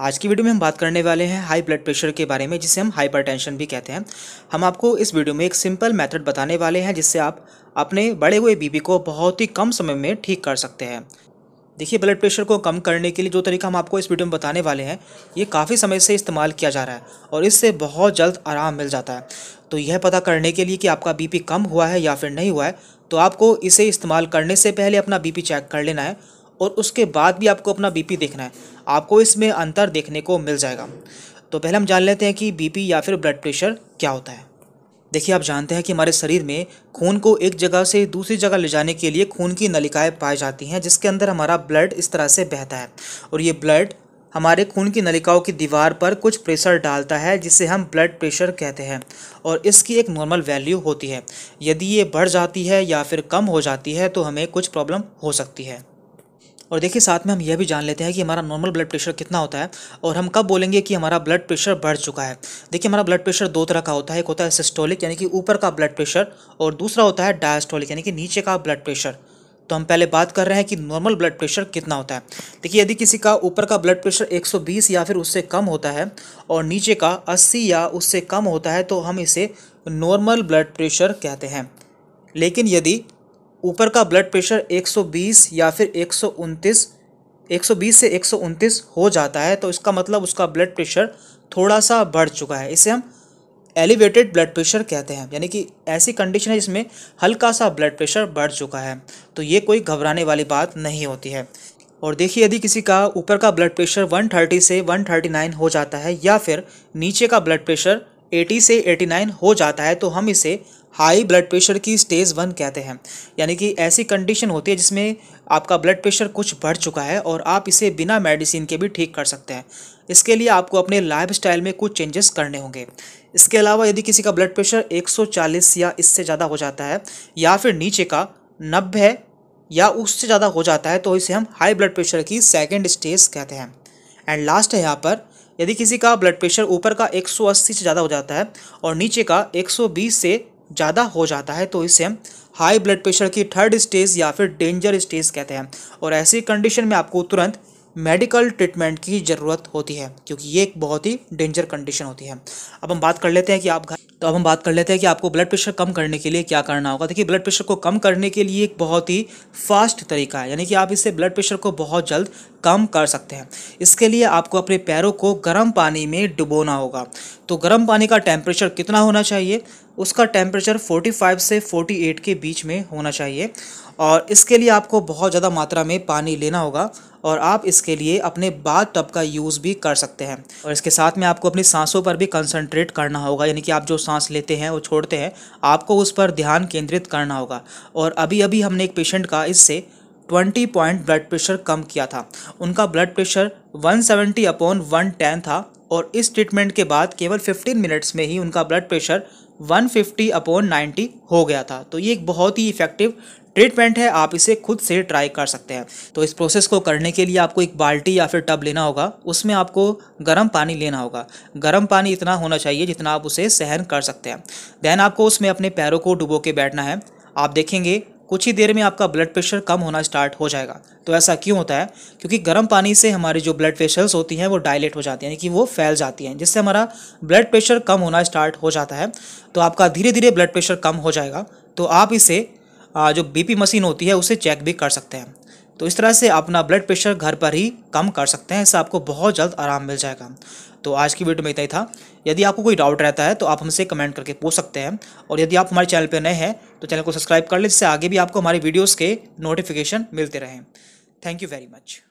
आज की वीडियो में हम बात करने वाले हैं हाई ब्लड प्रेशर के बारे में जिसे हम हाइपरटेंशन भी कहते हैं हम आपको इस वीडियो में एक सिंपल मेथड बताने वाले हैं जिससे आप अपने बड़े हुए बीबी को बहुत ही कम समय में ठीक कर सकते हैं देखिए ब्लड प्रेशर को कम करने के लिए जो तरीका हम आपको इस वीडियो में बताने वाले हैं ये काफ़ी समय से इस्तेमाल किया जा रहा है और इससे बहुत जल्द आराम मिल जाता है तो यह पता करने के लिए कि आपका बीपी कम हुआ है या फिर नहीं हुआ है तो आपको इसे इस्तेमाल करने से पहले अपना बीपी चेक कर लेना है और उसके बाद भी आपको अपना बीपी देखना है आपको इसमें अंतर देखने को मिल जाएगा तो पहले हम जान लेते हैं कि बीपी या फिर ब्लड प्रेशर क्या होता है देखिए आप जानते हैं कि हमारे शरीर में खून को एक जगह से दूसरी जगह ले जाने के लिए खून की नलिकाएं पाई जाती हैं जिसके अंदर हमारा ब्लड इस तरह से बहता है और ये ब्लड हमारे खून की नलिकाओं की दीवार पर कुछ प्रेशर डालता है जिसे हम ब्लड प्रेशर कहते हैं और इसकी एक नॉर्मल वैल्यू होती है यदि ये बढ़ जाती है या फिर कम हो जाती है तो हमें कुछ प्रॉब्लम हो सकती है और देखिए साथ में हम यह भी जान लेते हैं कि हमारा नॉर्मल ब्लड प्रेशर कितना होता है और हम कब बोलेंगे कि हमारा ब्लड प्रेशर बढ़ चुका है देखिए हमारा ब्लड प्रेशर दो तरह का होता है एक होता है सिस्टोलिक यानी कि ऊपर का ब्लड प्रेशर और दूसरा होता है डायस्टोलिक यानी कि नीचे का ब्लड प्रेशर तो हम पहले बात कर रहे हैं कि नॉर्मल ब्लड प्रेशर कितना होता है देखिए यदि किसी का ऊपर का ब्लड प्रेशर 120 या फिर उससे कम होता है और नीचे का 80 या उससे कम होता है तो हम इसे नॉर्मल ब्लड प्रेशर कहते हैं लेकिन यदि ऊपर का ब्लड प्रेशर 120 या फिर 129 120 से 129 हो जाता है तो इसका मतलब उसका ब्लड प्रेशर थोड़ा सा बढ़ चुका है इसे हम एलिवेटेड ब्लड प्रेशर कहते हैं यानी कि ऐसी कंडीशन है जिसमें हल्का सा ब्लड प्रेशर बढ़ चुका है तो ये कोई घबराने वाली बात नहीं होती है और देखिए यदि किसी का ऊपर का ब्लड प्रेशर 130 से 139 हो जाता है या फिर नीचे का ब्लड प्रेशर 80 से 89 हो जाता है तो हम इसे हाई ब्लड प्रेशर की स्टेज वन कहते हैं यानी कि ऐसी कंडीशन होती है जिसमें आपका ब्लड प्रेशर कुछ बढ़ चुका है और आप इसे बिना मेडिसिन के भी ठीक कर सकते हैं इसके लिए आपको अपने लाइफ स्टाइल में कुछ चेंजेस करने होंगे इसके अलावा यदि किसी का ब्लड प्रेशर 140 या इससे ज़्यादा हो जाता है या फिर नीचे का नब्बे या उससे ज़्यादा हो जाता है तो इसे हम हाई ब्लड प्रेशर की सेकेंड स्टेज कहते हैं एंड लास्ट है यहाँ पर यदि किसी का ब्लड प्रेशर ऊपर का 180 से ज़्यादा हो जाता है और नीचे का 120 से ज़्यादा हो जाता है तो इसे हम हाई ब्लड प्रेशर की थर्ड स्टेज या फिर डेंजर स्टेज कहते हैं और ऐसी कंडीशन में आपको तुरंत मेडिकल ट्रीटमेंट की ज़रूरत होती है क्योंकि ये एक बहुत ही डेंजर कंडीशन होती है अब हम बात कर लेते हैं कि आप घर तो अब हम बात कर लेते हैं कि आपको ब्लड प्रेशर कम करने के लिए क्या करना होगा देखिए ब्लड प्रेशर को कम करने के लिए एक बहुत ही फास्ट तरीका है यानी कि आप इससे ब्लड प्रेशर को बहुत जल्द कम कर सकते हैं इसके लिए आपको अपने पैरों को गर्म पानी में डुबोना होगा तो गर्म पानी का टेम्परेचर कितना होना चाहिए उसका टेम्परेचर 45 से 48 के बीच में होना चाहिए और इसके लिए आपको बहुत ज़्यादा मात्रा में पानी लेना होगा और आप इसके लिए अपने बाथ टब का यूज़ भी कर सकते हैं और इसके साथ में आपको अपनी सांसों पर भी कंसंट्रेट करना होगा यानी कि आप जो सांस लेते हैं वो छोड़ते हैं आपको उस पर ध्यान केंद्रित करना होगा और अभी अभी हमने एक पेशेंट का इससे ट्वेंटी पॉइंट ब्लड प्रेशर कम किया था उनका ब्लड प्रेशर 170 अपॉन टेन था और इस ट्रीटमेंट के बाद केवल 15 मिनट्स में ही उनका ब्लड प्रेशर 150 अपॉन नाइन्टी हो गया था तो ये एक बहुत ही इफेक्टिव ट्रीटमेंट है आप इसे खुद से ट्राई कर सकते हैं तो इस प्रोसेस को करने के लिए आपको एक बाल्टी या फिर टब लेना होगा उसमें आपको गर्म पानी लेना होगा गर्म पानी इतना होना चाहिए जितना आप उसे सहन कर सकते हैं देन आपको उसमें अपने पैरों को डुबो के बैठना है आप देखेंगे कुछ ही देर में आपका ब्लड प्रेशर कम होना स्टार्ट हो जाएगा तो ऐसा क्यों होता है क्योंकि गर्म पानी से हमारी जो ब्लड प्रेशर्स होती हैं वो डायलेट हो जाती हैं यानी कि वो फैल जाती हैं जिससे हमारा ब्लड प्रेशर कम होना स्टार्ट हो जाता है तो आपका धीरे धीरे ब्लड प्रेशर कम हो जाएगा तो आप इसे जो बीपी मशीन होती है उसे चेक भी कर सकते हैं तो इस तरह से अपना ब्लड प्रेशर घर पर ही कम कर सकते हैं इससे आपको बहुत जल्द आराम मिल जाएगा तो आज की वीडियो में इतना ही था यदि आपको कोई डाउट रहता है तो आप हमसे कमेंट करके पूछ सकते हैं और यदि आप हमारे चैनल पर नए हैं तो चैनल को सब्सक्राइब कर लें जिससे आगे भी आपको हमारे वीडियोज़ के नोटिफिकेशन मिलते रहें थैंक यू वेरी मच